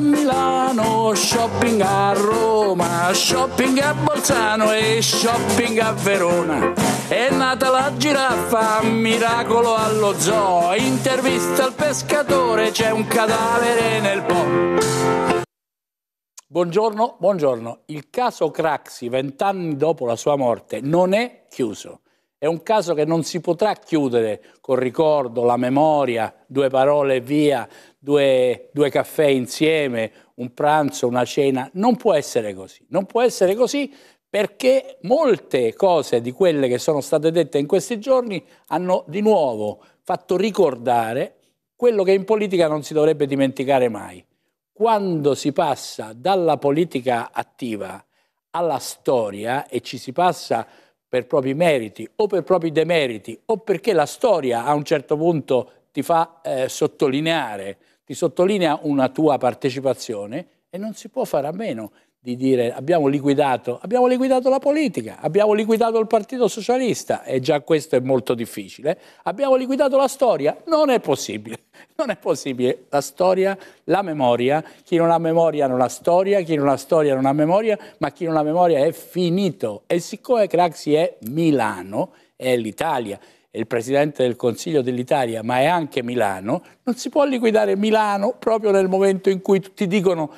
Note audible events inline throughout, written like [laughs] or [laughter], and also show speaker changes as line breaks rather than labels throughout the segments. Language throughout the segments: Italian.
Milano, shopping a Roma, shopping a Bolzano e shopping a Verona. È nata la giraffa, miracolo allo zoo, intervista al pescatore, c'è un cadavere nel po'. Buongiorno, buongiorno. Il caso Craxi, vent'anni dopo la sua morte, non è chiuso. È un caso che non si potrà chiudere col ricordo, la memoria, due parole e via, due, due caffè insieme, un pranzo, una cena. Non può essere così. Non può essere così perché molte cose di quelle che sono state dette in questi giorni hanno di nuovo fatto ricordare quello che in politica non si dovrebbe dimenticare mai. Quando si passa dalla politica attiva alla storia e ci si passa per propri meriti o per propri demeriti o perché la storia a un certo punto ti fa eh, sottolineare, ti sottolinea una tua partecipazione e non si può fare a meno di dire abbiamo liquidato, abbiamo liquidato la politica, abbiamo liquidato il Partito Socialista e già questo è molto difficile, abbiamo liquidato la storia, non è possibile, [laughs] non è possibile, la storia, la memoria, chi non ha memoria non ha storia, chi non ha storia non ha memoria, ma chi non ha memoria è finito e siccome Craxi è Milano, è l'Italia, è il Presidente del Consiglio dell'Italia, ma è anche Milano, non si può liquidare Milano proprio nel momento in cui tutti dicono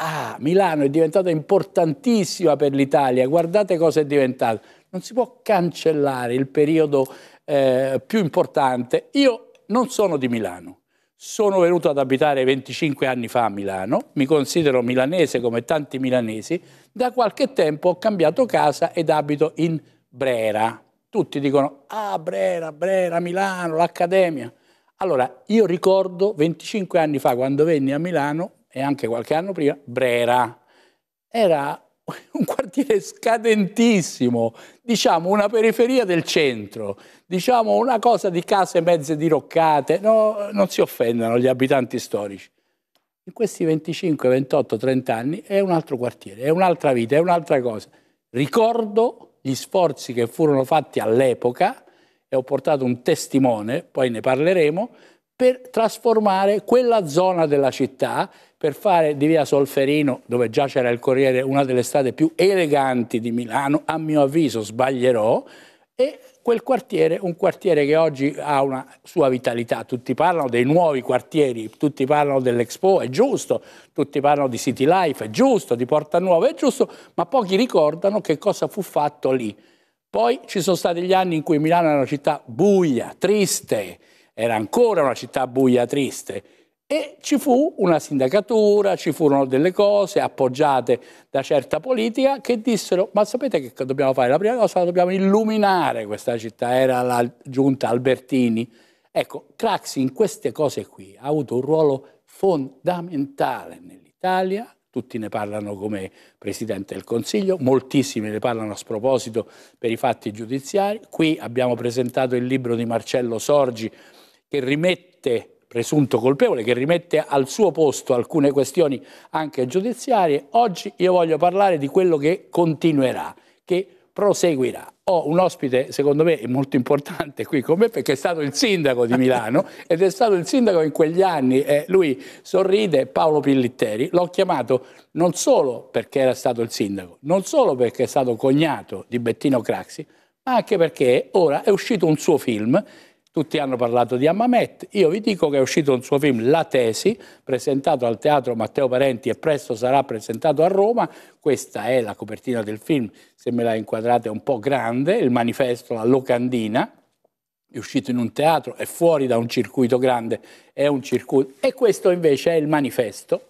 ah, Milano è diventata importantissima per l'Italia, guardate cosa è diventato. Non si può cancellare il periodo eh, più importante. Io non sono di Milano, sono venuto ad abitare 25 anni fa a Milano, mi considero milanese come tanti milanesi, da qualche tempo ho cambiato casa ed abito in Brera. Tutti dicono, ah Brera, Brera, Milano, l'Accademia. Allora, io ricordo 25 anni fa quando venni a Milano e anche qualche anno prima Brera. Era [laughs] un quartiere scadentissimo, diciamo una periferia del centro, diciamo una cosa di case mezze diroccate, no, non si offendano gli abitanti storici. In questi 25, 28, 30 anni è un altro quartiere, è un'altra vita, è un'altra cosa. Ricordo gli sforzi che furono fatti all'epoca e ho portato un testimone, poi ne parleremo, per trasformare quella zona della città, per fare di via Solferino, dove già c'era il Corriere, una delle strade più eleganti di Milano, a mio avviso sbaglierò, e quel quartiere, un quartiere che oggi ha una sua vitalità, tutti parlano dei nuovi quartieri, tutti parlano dell'Expo, è giusto, tutti parlano di City Life, è giusto, di Porta Nuova, è giusto, ma pochi ricordano che cosa fu fatto lì. Poi ci sono stati gli anni in cui Milano era una città buia, triste, era ancora una città buia, triste. E ci fu una sindacatura, ci furono delle cose appoggiate da certa politica che dissero ma sapete che dobbiamo fare? La prima cosa la dobbiamo illuminare questa città, era la giunta Albertini. Ecco, Craxi in queste cose qui ha avuto un ruolo fondamentale nell'Italia, tutti ne parlano come Presidente del Consiglio, moltissimi ne parlano a sproposito per i fatti giudiziari. Qui abbiamo presentato il libro di Marcello Sorgi, che rimette presunto colpevole, che rimette al suo posto alcune questioni anche giudiziarie, oggi io voglio parlare di quello che continuerà, che proseguirà. Ho un ospite, secondo me, molto importante qui con me perché è stato il sindaco di Milano [laughs] ed è stato il sindaco in quegli anni, eh, lui sorride, Paolo Pillitteri, l'ho chiamato non solo perché era stato il sindaco, non solo perché è stato cognato di Bettino Craxi, ma anche perché ora è uscito un suo film tutti hanno parlato di Amamet, io vi dico che è uscito un suo film La Tesi, presentato al Teatro Matteo Parenti e presto sarà presentato a Roma, questa è la copertina del film, se me la inquadrate è un po' grande, il manifesto, la locandina, è uscito in un teatro, è fuori da un circuito grande, è un circuito... E questo invece è il manifesto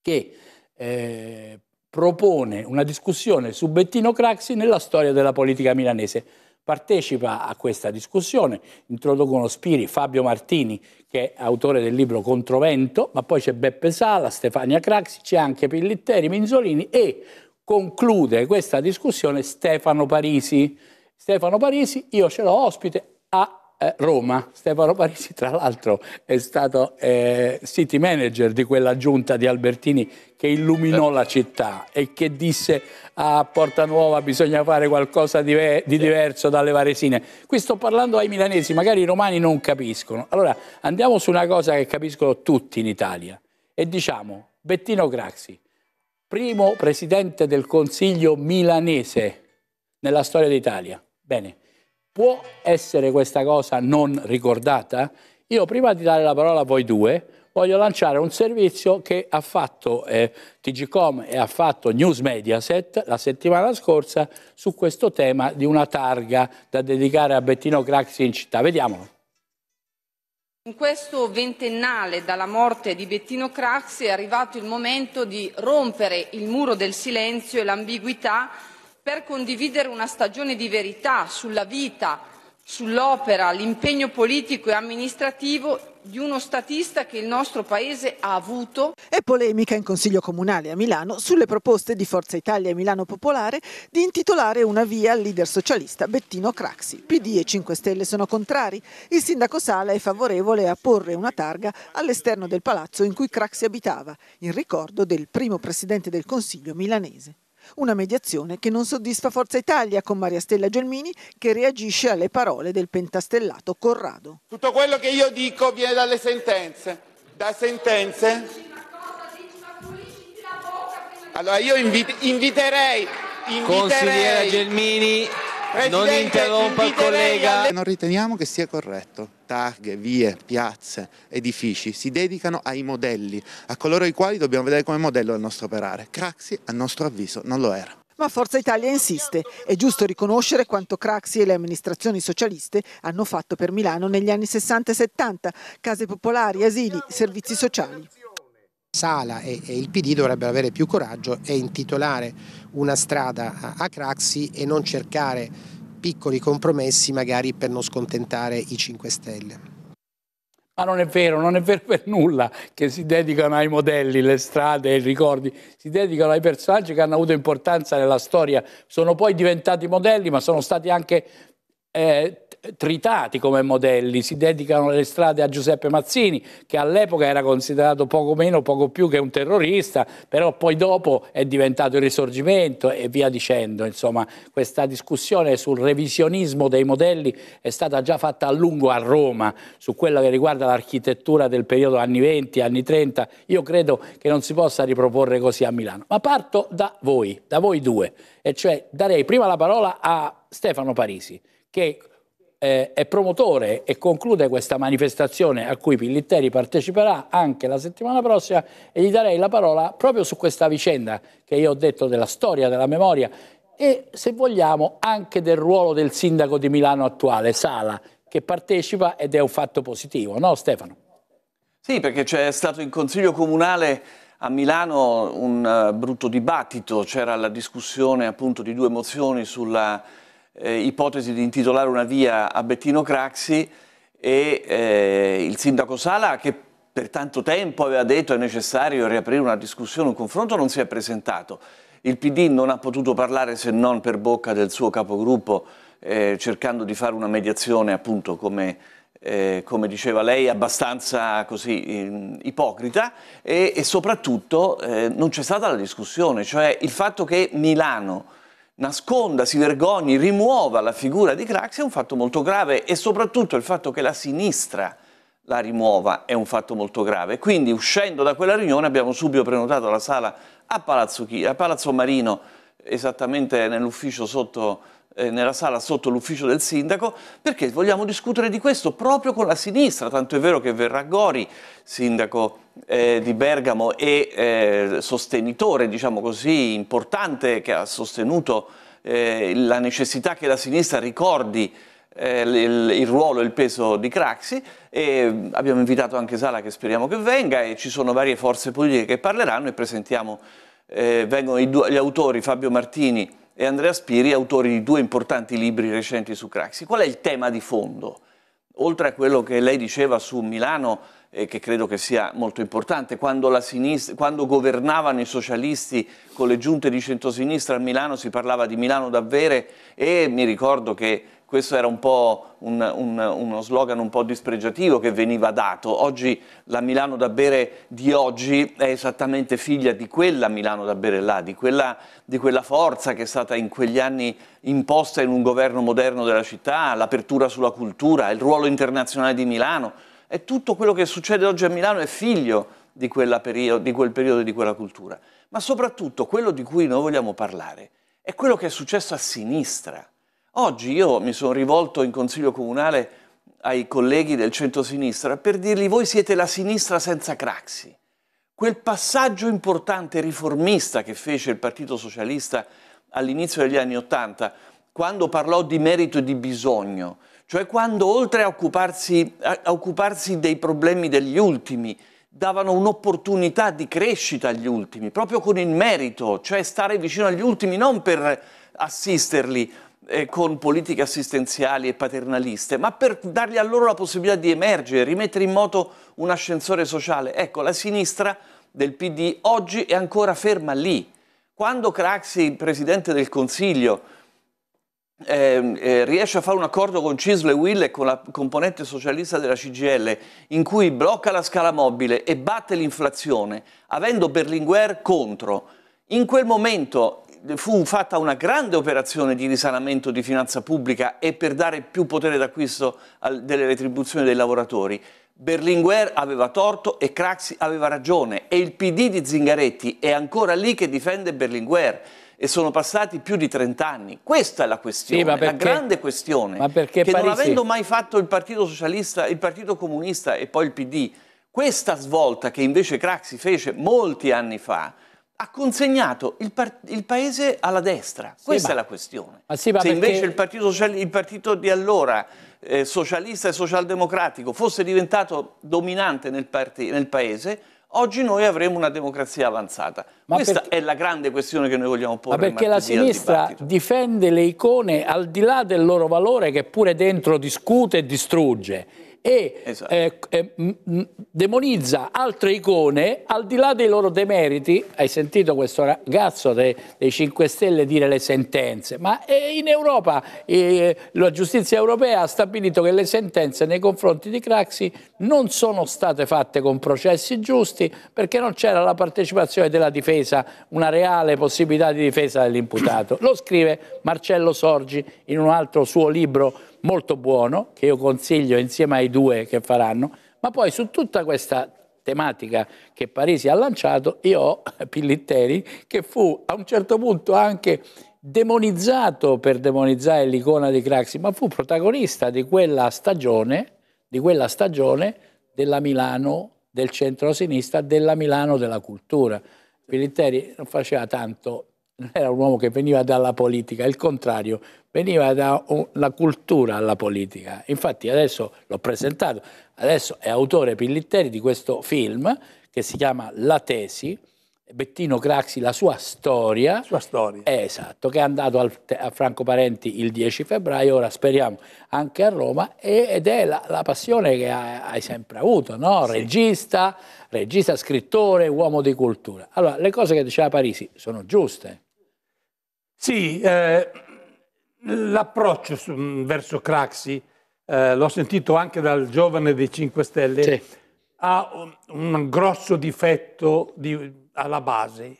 che eh, propone una discussione su Bettino Craxi nella storia della politica milanese partecipa a questa discussione, introducono Spiri, Fabio Martini che è autore del libro Controvento, ma poi c'è Beppe Sala, Stefania Craxi, c'è anche Pillitteri, Minzolini e conclude questa discussione Stefano Parisi. Stefano Parisi, io ce l'ho ospite a eh, Roma. Stefano Parisi, tra l'altro, è stato eh, city manager di quella giunta di Albertini che illuminò la città e che disse a Porta Nuova bisogna fare qualcosa di, di diverso dalle varesine. Qui sto parlando ai milanesi, magari i romani non capiscono. Allora andiamo su una cosa che capiscono tutti in Italia e diciamo Bettino Craxi, primo presidente del Consiglio milanese nella storia d'Italia. Bene, Può essere questa cosa non ricordata? Io prima di dare la parola a voi due, voglio lanciare un servizio che ha fatto eh, TGCom e ha fatto News Mediaset la settimana scorsa su questo tema di una targa da dedicare a Bettino Craxi in città. Vediamolo.
In questo ventennale dalla morte di Bettino Craxi è arrivato il momento di rompere il muro del silenzio e l'ambiguità per condividere una stagione di verità sulla vita, sull'opera, l'impegno politico e amministrativo di uno statista che il nostro paese ha avuto. È polemica in Consiglio Comunale a Milano sulle proposte di Forza Italia e Milano Popolare di intitolare una via al leader socialista Bettino Craxi. PD e 5 Stelle sono contrari. Il sindaco Sala è favorevole a porre una targa all'esterno del palazzo in cui Craxi abitava, in ricordo del primo presidente del Consiglio milanese. Una mediazione che non soddisfa Forza Italia con Maria Stella Gelmini che reagisce alle parole del pentastellato Corrado.
Tutto quello che io dico viene dalle sentenze. Da sentenze? Allora io invite, inviterei, inviterei... Consigliera Gelmini, Presidente, non interrompa il collega. Non riteniamo che sia corretto targhe, vie, piazze, edifici, si dedicano ai modelli, a coloro i quali dobbiamo vedere come modello del nostro operare. Craxi, a nostro avviso, non lo era.
Ma Forza Italia insiste. È giusto riconoscere quanto Craxi e le amministrazioni socialiste hanno fatto per Milano negli anni 60 e 70, case popolari, asili, servizi sociali. Sala
e, e, il PD dovrebbero avere più coraggio e intitolare una strada a, a Craxi
e non cercare piccoli compromessi magari per non scontentare i 5 Stelle. Ma non è vero, non è vero per nulla che si dedicano ai modelli, le strade, i ricordi, si dedicano ai personaggi che hanno avuto importanza nella storia, sono poi diventati modelli ma sono stati anche eh, tritati come modelli, si dedicano le strade a Giuseppe Mazzini che all'epoca era considerato poco meno, poco più che un terrorista, però poi dopo è diventato il risorgimento e via dicendo, insomma questa discussione sul revisionismo dei modelli è stata già fatta a lungo a Roma su quello che riguarda l'architettura del periodo anni 20, anni 30, io credo che non si possa riproporre così a Milano, ma parto da voi, da voi due, e cioè darei prima la parola a Stefano Parisi che eh, è promotore e conclude questa manifestazione a cui Pillitteri parteciperà anche la settimana prossima e gli darei la parola proprio su questa vicenda che io ho detto della storia, della memoria e se vogliamo anche del ruolo del sindaco di Milano attuale, Sala, che partecipa ed è un fatto positivo, no Stefano?
Sì, perché c'è stato in Consiglio Comunale a Milano un uh, brutto dibattito, c'era la discussione appunto di due mozioni sulla eh, ipotesi di intitolare una via a Bettino Craxi e eh, il sindaco Sala che per tanto tempo aveva detto è necessario riaprire una discussione, un confronto, non si è presentato. Il PD non ha potuto parlare se non per bocca del suo capogruppo eh, cercando di fare una mediazione appunto come eh, come diceva lei, abbastanza così eh, ipocrita e, e soprattutto eh, non c'è stata la discussione, cioè il fatto che Milano nasconda, si vergogni, rimuova la figura di Craxi è un fatto molto grave e soprattutto il fatto che la sinistra la rimuova è un fatto molto grave. Quindi uscendo da quella riunione abbiamo subito prenotato la sala a Palazzo, Marino, esattamente nell'ufficio sotto eh, nella sala sotto l'ufficio del sindaco, perché vogliamo discutere di questo proprio con la sinistra, tanto è vero che Verrà Gori, sindaco eh, di Bergamo e eh, sostenitore, diciamo così, importante, che ha sostenuto eh, la necessità che la sinistra ricordi il, eh, il, il, ruolo e il peso di Craxi e abbiamo invitato anche Sala che speriamo che venga e ci sono varie forze politiche che parleranno e presentiamo, eh, vengono due, gli autori Fabio Martini e Andrea Spiri, autori di due importanti libri recenti su Craxi. Qual è il tema di fondo? Oltre a quello che lei diceva su Milano, eh, che credo che sia molto importante, quando, sinistra, quando governavano i socialisti con le giunte di centrosinistra a Milano si parlava di Milano davvero e mi ricordo che questo era un po' un, un, uno slogan un po' dispregiativo che veniva dato. Oggi la Milano da bere di oggi è esattamente figlia di quella Milano da bere là, di quella, di quella forza che è stata in quegli anni imposta in un governo moderno della città, l'apertura sulla cultura, il ruolo internazionale di Milano. E tutto quello che succede oggi a Milano è figlio di, periodo, di quel periodo e di quella cultura. Ma soprattutto quello di cui noi vogliamo parlare è quello che è successo a sinistra Oggi io mi sono rivolto in Consiglio Comunale ai colleghi del centro-sinistra per dirgli voi siete la sinistra senza Craxi. Quel passaggio importante riformista che fece il Partito Socialista all'inizio degli anni Ottanta, quando parlò di merito e di bisogno, cioè quando oltre a occuparsi, a occuparsi dei problemi degli ultimi, davano un'opportunità di crescita agli ultimi, proprio con il merito, cioè stare vicino agli ultimi non per assisterli, eh, con politiche assistenziali e paternaliste, ma per dargli a loro la possibilità di emergere, rimettere in moto un ascensore sociale. Ecco, la sinistra del PD oggi è ancora ferma lì. Quando Craxi, presidente del Consiglio, eh, eh, riesce a fare un accordo con Cisle Will e con la componente socialista della CGL in cui blocca la scala mobile e batte l'inflazione avendo Berlinguer contro, in quel momento fu fatta una grande operazione di risanamento di finanza pubblica e per dare più potere d'acquisto delle retribuzioni dei lavoratori. Berlinguer aveva torto e Craxi aveva ragione e il PD di Zingaretti è ancora lì che difende Berlinguer e sono passati più di 30 anni. Questa è la questione, sì, perché, la grande questione, ma
perché che Parisi... non avendo
mai fatto il Partito Socialista, il Partito Comunista e poi il PD, questa svolta che invece Craxi fece molti anni fa, ha consegnato il, il, paese alla destra. Sì, Questa ma... è la questione. Sì, Se invece il, partito il partito, di allora, eh, socialista e socialdemocratico, fosse diventato dominante nel, nel paese, oggi noi avremmo una democrazia avanzata. Ma Questa perché... è la grande questione che noi vogliamo porre. Ma perché la sinistra
difende le icone al di là del loro valore che pure dentro discute e distrugge e esatto. eh, eh, demonizza altre icone al di là dei loro demeriti. Hai sentito questo ragazzo dei, dei 5 Stelle dire le sentenze, ma eh, in Europa eh, la giustizia europea ha stabilito che le sentenze nei confronti di Craxi non sono state fatte con processi giusti perché non c'era la partecipazione della difesa, una reale possibilità di difesa dell'imputato. Lo scrive Marcello Sorgi in un altro suo libro molto buono, che io consiglio insieme ai due che faranno, ma poi su tutta questa tematica che Parisi ha lanciato, io ho [laughs] Pillitteri, che fu a un certo punto anche demonizzato per demonizzare l'icona di Craxi, ma fu protagonista di quella stagione, di quella stagione della Milano del centro-sinistra, della Milano della cultura. Pillitteri non faceva tanto non era un uomo che veniva dalla politica, il contrario, veniva dalla cultura alla politica. Infatti adesso l'ho presentato, adesso è autore Pillitteri di questo film che si chiama La tesi, Bettino Craxi, la sua storia. Sua storia. Eh, esatto, che è andato al, a Franco Parenti il 10 febbraio, ora speriamo anche a Roma, ed è la, la passione che hai, sempre avuto, no? sì. regista, regista, scrittore, uomo di cultura. Allora, le cose che diceva Parisi
sono giuste, sì, eh, l'approccio su, mm, verso Craxi, eh, l'ho sentito anche dal giovane dei 5 Stelle, sì. ha un, un, grosso difetto di, alla base.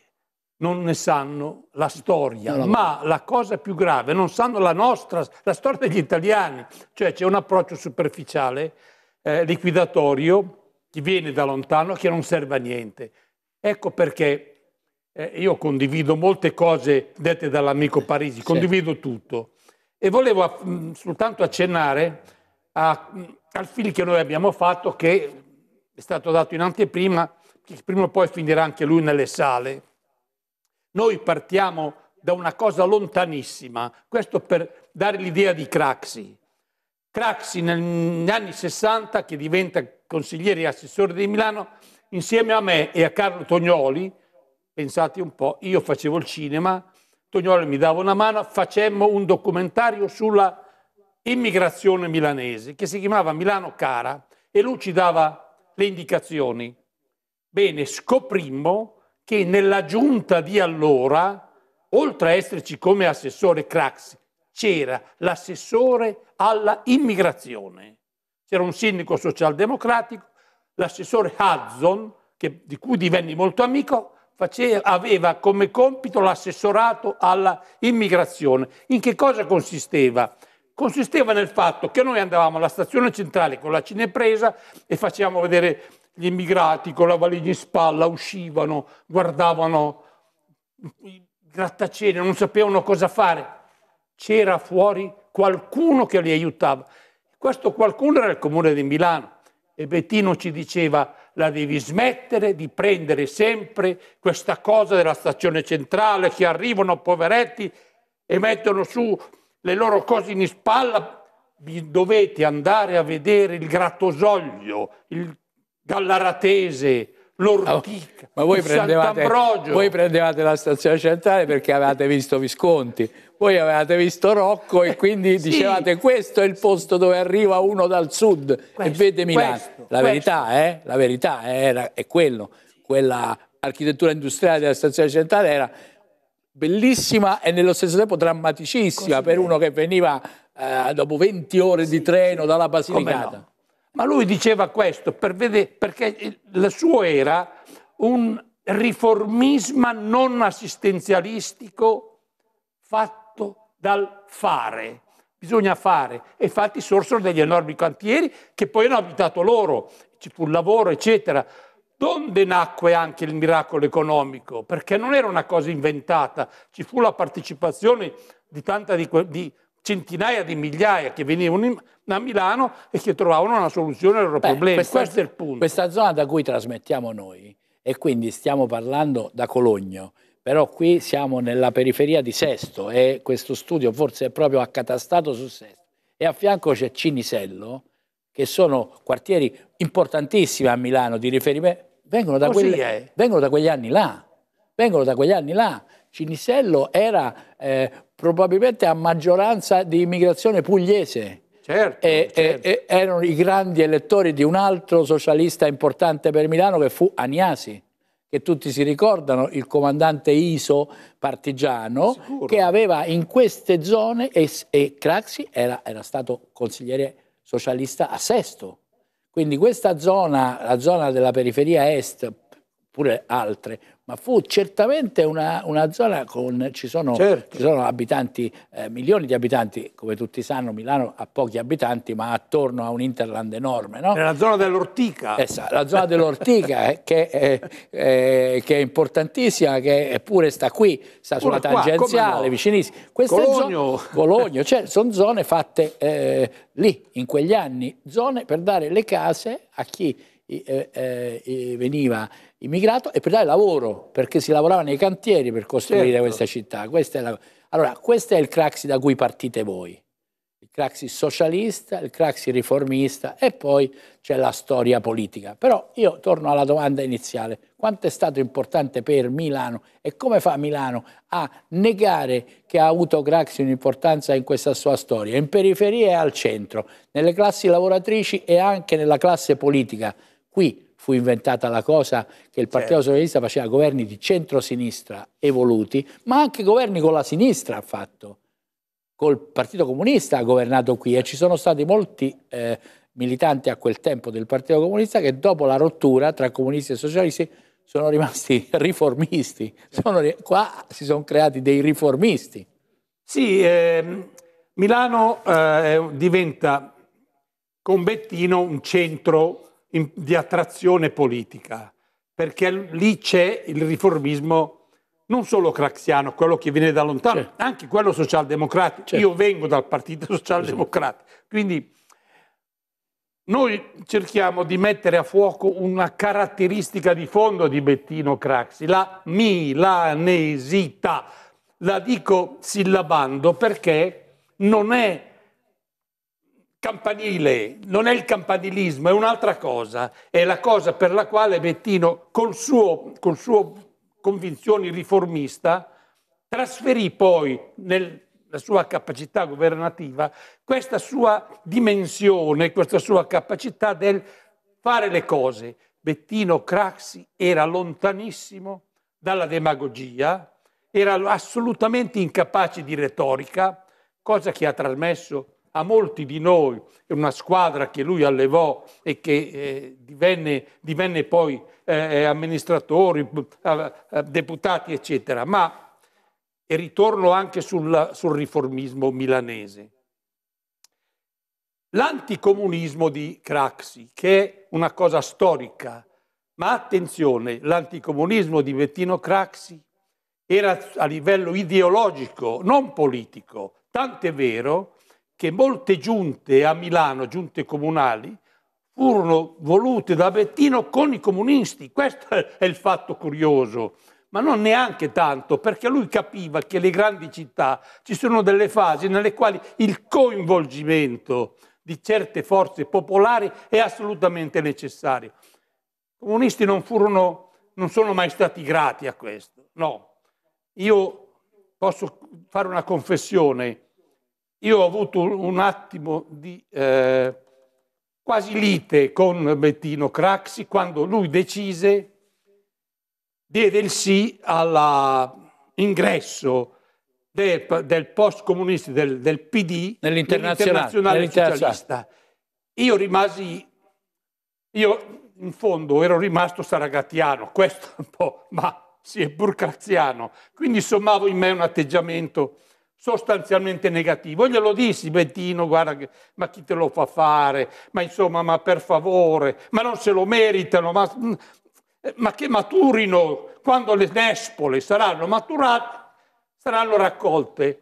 Non ne sanno la storia, no, ma la cosa più grave, non sanno la nostra, la storia degli italiani. Cioè c'è un approccio superficiale, eh, liquidatorio, che viene da lontano, che non serve a niente. Ecco perché eh, io condivido molte cose dette dall'amico Parisi, condivido sì. tutto. E volevo mh, mm, soltanto accennare a, mh, mm, al film che noi abbiamo fatto, che è stato dato in anteprima, che prima o poi finirà anche lui nelle sale. Noi partiamo da una cosa lontanissima, questo per dare l'idea di Craxi. Craxi negli anni 60, che diventa consigliere e assessore di Milano, insieme a me e a Carlo Tognoli, Pensate un po', io facevo il cinema, Tognoli mi dava una mano, facemmo un documentario sulla immigrazione milanese che si chiamava Milano Cara e lui ci dava le indicazioni. Bene, scoprimmo che nella giunta di allora, oltre a esserci come assessore Craxi, c'era l'assessore alla immigrazione. C'era un sindaco socialdemocratico, l'assessore Hudson, che, di cui divenni molto amico, faceva, aveva come compito l'assessorato alla immigrazione. In che cosa consisteva? Consisteva nel fatto che noi andavamo alla stazione centrale con la cinepresa e facevamo vedere gli immigrati con la valigia in spalla, uscivano, guardavano i grattacieli, non sapevano cosa fare. C'era fuori qualcuno che li aiutava. Questo qualcuno era il comune di Milano e Bettino ci diceva la devi smettere di prendere sempre questa cosa della stazione centrale che arrivano poveretti e mettono su le loro cose in spalla. Vi dovete andare a vedere il Gratosoglio, il Gallaratese, l'Ortica, ma voi prendevate, voi
prendevate, la stazione centrale perché avevate visto Visconti, voi avevate visto Rocco e quindi sì. dicevate questo è il posto dove arriva uno dal sud questo, e vede Milano. Questo, la, questo. Verità, eh? la, Verità, eh? è quello, quella architettura industriale della stazione centrale era bellissima e nello stesso tempo drammaticissima Così per bello. uno che veniva eh, dopo 20 ore di treno dalla Basilicata. Ma lui
diceva questo per vedere, perché il suo era un riformismo non assistenzialistico fatto dal fare. Bisogna fare. E infatti sorsero degli enormi cantieri che poi hanno abitato loro, ci fu il lavoro, eccetera. Donde nacque anche il miracolo economico? Perché non era una cosa inventata, ci fu la partecipazione di tanta di, di centinaia di migliaia che venivano in, a Milano e che trovavano una soluzione ai loro Beh, problemi. Questa, Questo è il
punto. Questa zona da cui trasmettiamo noi, e quindi stiamo parlando da Cologno, però qui siamo nella periferia di Sesto e questo studio forse è proprio accatastato su Sesto. E a fianco c'è Cinisello, che sono quartieri importantissimi a Milano di riferimento, vengono da, quelle, vengono da quegli anni là, vengono da quegli anni là. Cinisello era eh, probabilmente a maggioranza di immigrazione pugliese. Certo, e, certo. E, erano i grandi elettori di un altro socialista importante per Milano che fu Agnasi che tutti si ricordano, il comandante Iso partigiano, Sicuro. che aveva in queste zone, e, e Craxi era, era, stato consigliere socialista a Sesto. Quindi questa zona, la zona della periferia est, pure altre, ma fu certamente una, una zona con, ci sono, certo. ci sono abitanti, eh, milioni di abitanti, come tutti sanno Milano ha pochi abitanti ma attorno a un interland enorme.
No? Nella zona dell'Ortica. Esatto, la zona
dell'Ortica eh, che, è, eh, eh, che, è importantissima, che pure sta qui, sta sulla qua, tangenziale, no? vicinissima. Queste Cologno. Cologno, cioè sono zone fatte eh, lì, in quegli anni, zone per dare le case a chi eh, eh veniva immigrato e per dare lavoro, perché si lavorava nei cantieri per costruire certo. questa città. Questa la... Allora, questo è il craxi da cui partite voi. Il craxi socialista, il craxi riformista e poi c'è la storia politica. Però io torno alla domanda iniziale. Quanto è stato importante per Milano e come fa Milano a negare che ha avuto Craxi un'importanza in questa sua storia, in periferia e al centro, nelle classi lavoratrici e anche nella classe politica? Qui fu inventata la cosa che il Partito certo. Socialista faceva governi di centrosinistra evoluti, ma anche governi con la sinistra ha fatto. Col Partito Comunista ha governato qui e ci sono stati molti eh, militanti a quel tempo del Partito Comunista che dopo la rottura tra comunisti e socialisti sono rimasti [laughs] riformisti. Sono, qua si
sono creati dei riformisti. Sì, eh, Milano eh, diventa con Bettino un centro in, di attrazione politica, perché lì c'è il riformismo non solo craxiano, quello che viene da lontano, certo. anche quello socialdemocratico. Certo. Io vengo dal Partito Socialdemocratico. Esatto. Quindi noi cerchiamo di mettere a fuoco una caratteristica di fondo di Bettino Craxi, la milanesità. La dico sillabando perché non è campanile non è il campanilismo, è un'altra cosa, è la cosa per la quale Bettino, col suo, col suo convinzioni riformista, trasferì poi nella sua capacità governativa, questa sua dimensione, questa sua capacità del fare le cose. Bettino Craxi era lontanissimo dalla demagogia, era assolutamente incapace di retorica, cosa che ha trasmesso a molti di noi, è una squadra che lui allevò e che eh, divenne, divenne, poi eh, eh amministratori, eh, eh, deputati, eccetera. Ma e ritorno anche sul, sul riformismo milanese. L'anticomunismo di Craxi, che è una cosa storica, ma attenzione, l'anticomunismo di Bettino Craxi era a livello ideologico, non politico, tant'è vero che molte giunte a Milano, giunte comunali, furono volute da Bettino con i comunisti. Questo è il fatto curioso, ma non neanche tanto, perché lui capiva che le grandi città ci sono delle fasi nelle quali il coinvolgimento di certe forze popolari è assolutamente necessario. I comunisti non, furono, non sono mai stati grati a questo, no. Io posso fare una confessione io ho avuto un attimo di eh, quasi lite con Bettino Craxi quando lui decise, diede il sì all'ingresso del, del post comunista, del, del PD, nell'internazionale socialista. Io rimasi, io in fondo ero rimasto saragattiano, questo un po', ma sì, è burcraziano, quindi sommavo in me un atteggiamento sostanzialmente negativo. Io glielo dissi, Bettino, guarda, ma chi te lo fa fare? Ma insomma, ma per favore, ma non se lo meritano, ma, mm, ma che maturino quando le nespole saranno maturate, saranno raccolte.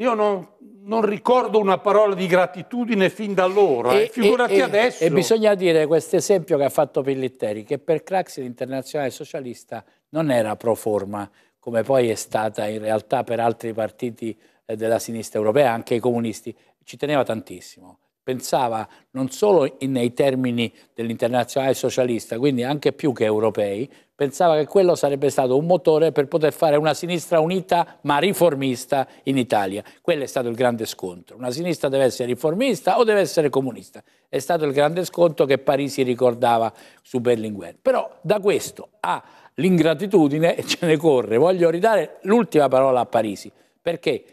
Io non, non, ricordo una parola di gratitudine fin da allora, eh, e, figurati e, adesso. E
bisogna dire questo esempio che ha fatto Pellitteri, che per Craxi l'internazionale socialista non era pro forma, come poi è stata in realtà per altri partiti eh, della sinistra europea, anche i comunisti, ci teneva tantissimo. Pensava non solo nei termini dell'internazionale socialista, quindi anche più che europei, pensava che quello sarebbe stato un motore per poter fare una sinistra unita ma riformista in Italia. Quello è stato il grande scontro. Una sinistra deve essere riformista o deve essere comunista. È stato il grande scontro che Parisi ricordava su Berlinguer. Però da questo a l'ingratitudine ce ne corre. Voglio ridare l'ultima parola a Parisi, perché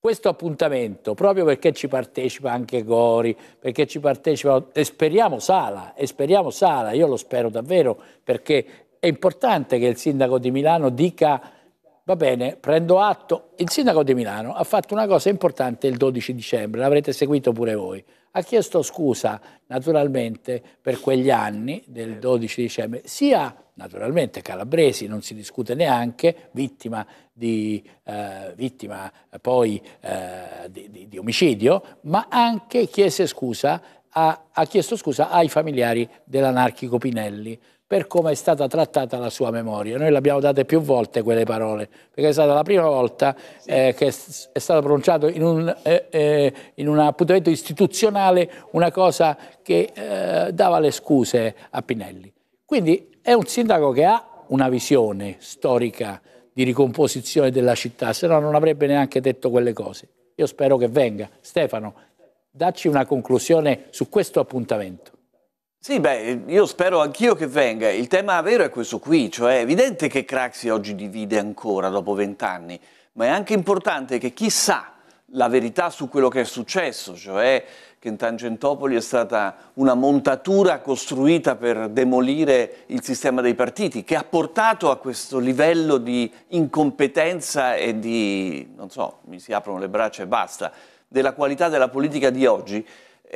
questo appuntamento, proprio perché ci partecipa anche Gori, perché ci partecipa, e speriamo Sala, e speriamo Sala, io lo spero davvero, perché è importante che il sindaco di Milano dica va bene, prendo atto. Il sindaco di Milano ha fatto una cosa importante il 12 dicembre, l'avrete seguito pure voi ha chiesto scusa naturalmente per quegli anni del 12 dicembre, sia naturalmente Calabresi, non si discute neanche, vittima, di, eh, vittima eh, poi eh, di, di, di, omicidio, ma anche scusa a, ha chiesto scusa ai familiari dell'anarchico Pinelli per come è stata trattata la sua memoria. Noi l'abbiamo date più volte quelle parole, perché è stata la prima volta eh, che è stato pronunciato in un, eh, eh, in un, appuntamento istituzionale una cosa che eh, dava le scuse a Pinelli. Quindi è un sindaco che ha una visione storica di ricomposizione della città, se no non avrebbe neanche detto quelle cose. Io spero che venga. Stefano, dacci una conclusione su questo
appuntamento. Sì, beh, io spero anch'io che venga. Il tema vero è questo qui, cioè è evidente che Craxi oggi divide ancora dopo vent'anni, ma è anche importante che chi sa la verità su quello che è successo, cioè che in Tangentopoli è stata una montatura costruita per demolire il sistema dei partiti, che ha portato a questo livello di incompetenza e di, non so, mi si aprono le braccia e basta, della qualità della politica di oggi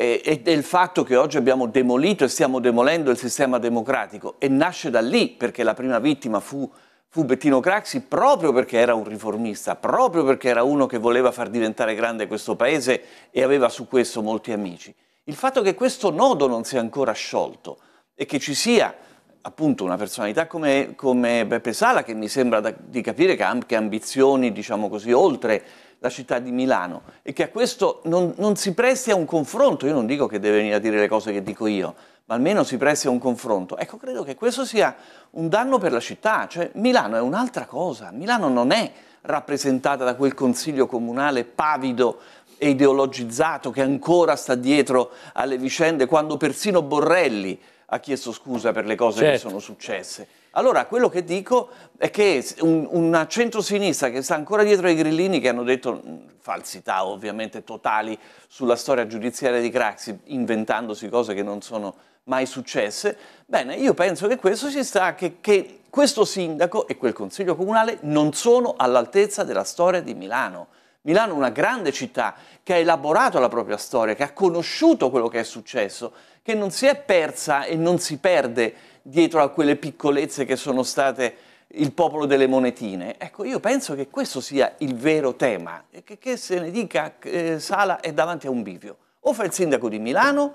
e, e del fatto che oggi abbiamo demolito e stiamo demolendo il sistema democratico e nasce da lì perché la prima vittima fu, fu Bettino Craxi proprio perché era un riformista, proprio perché era uno che voleva far diventare grande questo paese e aveva su questo molti amici. Il fatto che questo nodo non sia ancora sciolto e che ci sia appunto una personalità come, come Beppe Sala che mi sembra da, di capire che ha anche ambizioni, diciamo così, oltre la città di Milano e che a questo non, non si presti a un confronto. Io non dico che deve venire a dire le cose che dico io, ma almeno si presti a un confronto. Ecco, credo che questo sia un danno per la città, cioè Milano è un'altra cosa, Milano non è rappresentata da quel consiglio comunale pavido e ideologizzato che ancora sta dietro alle vicende quando persino Borrelli ha chiesto scusa per le cose certo. che sono successe. Allora quello che dico è che un, una centrosinistra che sta ancora dietro ai grillini che hanno detto mm, falsità ovviamente totali sulla storia giudiziaria di Craxi, inventandosi cose che non sono mai successe, bene, io penso che questo ci sta, che, che questo sindaco e quel consiglio comunale non sono all'altezza della storia di Milano. Milano è una grande città che ha elaborato la propria storia, che ha conosciuto quello che è successo, che non si è persa e non si perde dietro a quelle piccolezze che sono state il popolo delle monetine. Ecco, io penso che questo sia il vero tema, che, che se ne dica eh, Sala è davanti a un bivio. O fa il sindaco di Milano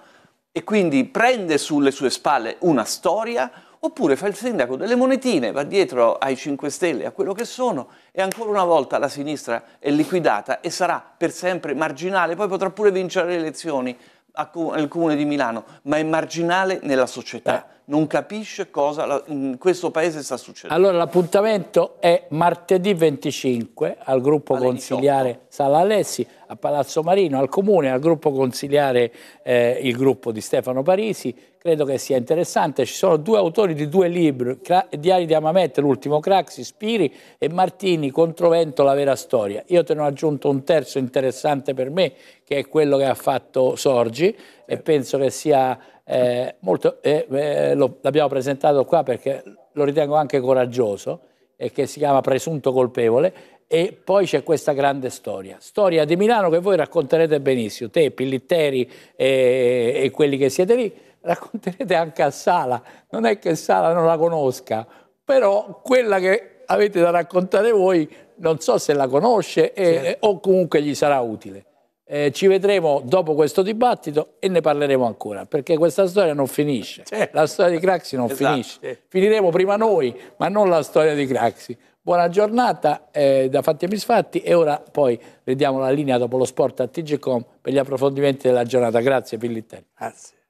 e quindi prende sulle sue spalle una storia, oppure fa il sindaco delle monetine, va dietro ai 5 Stelle, a quello che sono, e ancora una volta la sinistra è liquidata e sarà per sempre marginale, poi potrà pure vincere le elezioni, al Comune di Milano, ma è marginale nella società. Beh. Non capisce cosa la, in questo paese sta succedendo.
Allora l'appuntamento è martedì 25 al gruppo Alle consiliare 18. Sala Alessi a Palazzo Marino, al Comune, al gruppo consigliare, eh, il gruppo di Stefano Parisi. Credo che sia interessante. Ci sono due autori di due libri, Diari di Amamet, l'ultimo Craxi, Spiri e Martini, Controvento, la vera storia. Io te ne ho aggiunto un terzo interessante per me, che è quello che ha fatto Sorgi e penso che sia eh, molto... Eh, eh l'abbiamo presentato qua perché lo ritengo anche coraggioso e che si chiama Presunto Colpevole e poi c'è questa grande storia. Storia di Milano che voi racconterete benissimo, te, Pillitteri e, e quelli che siete lì, racconterete anche a Sala. Non è che Sala non la conosca, però quella che avete da raccontare voi non so se la conosce e, certo. o comunque gli sarà utile. Eh, ci vedremo dopo questo dibattito e ne parleremo ancora, perché questa storia non finisce. Certo. La storia di Craxi non esatto. finisce. Finiremo prima noi, ma non la storia di Craxi. Buona giornata eh, da Fatti e Misfatti e ora poi vediamo la linea dopo lo sport a TGCom per gli approfondimenti della giornata. Grazie Pillitteri. Grazie.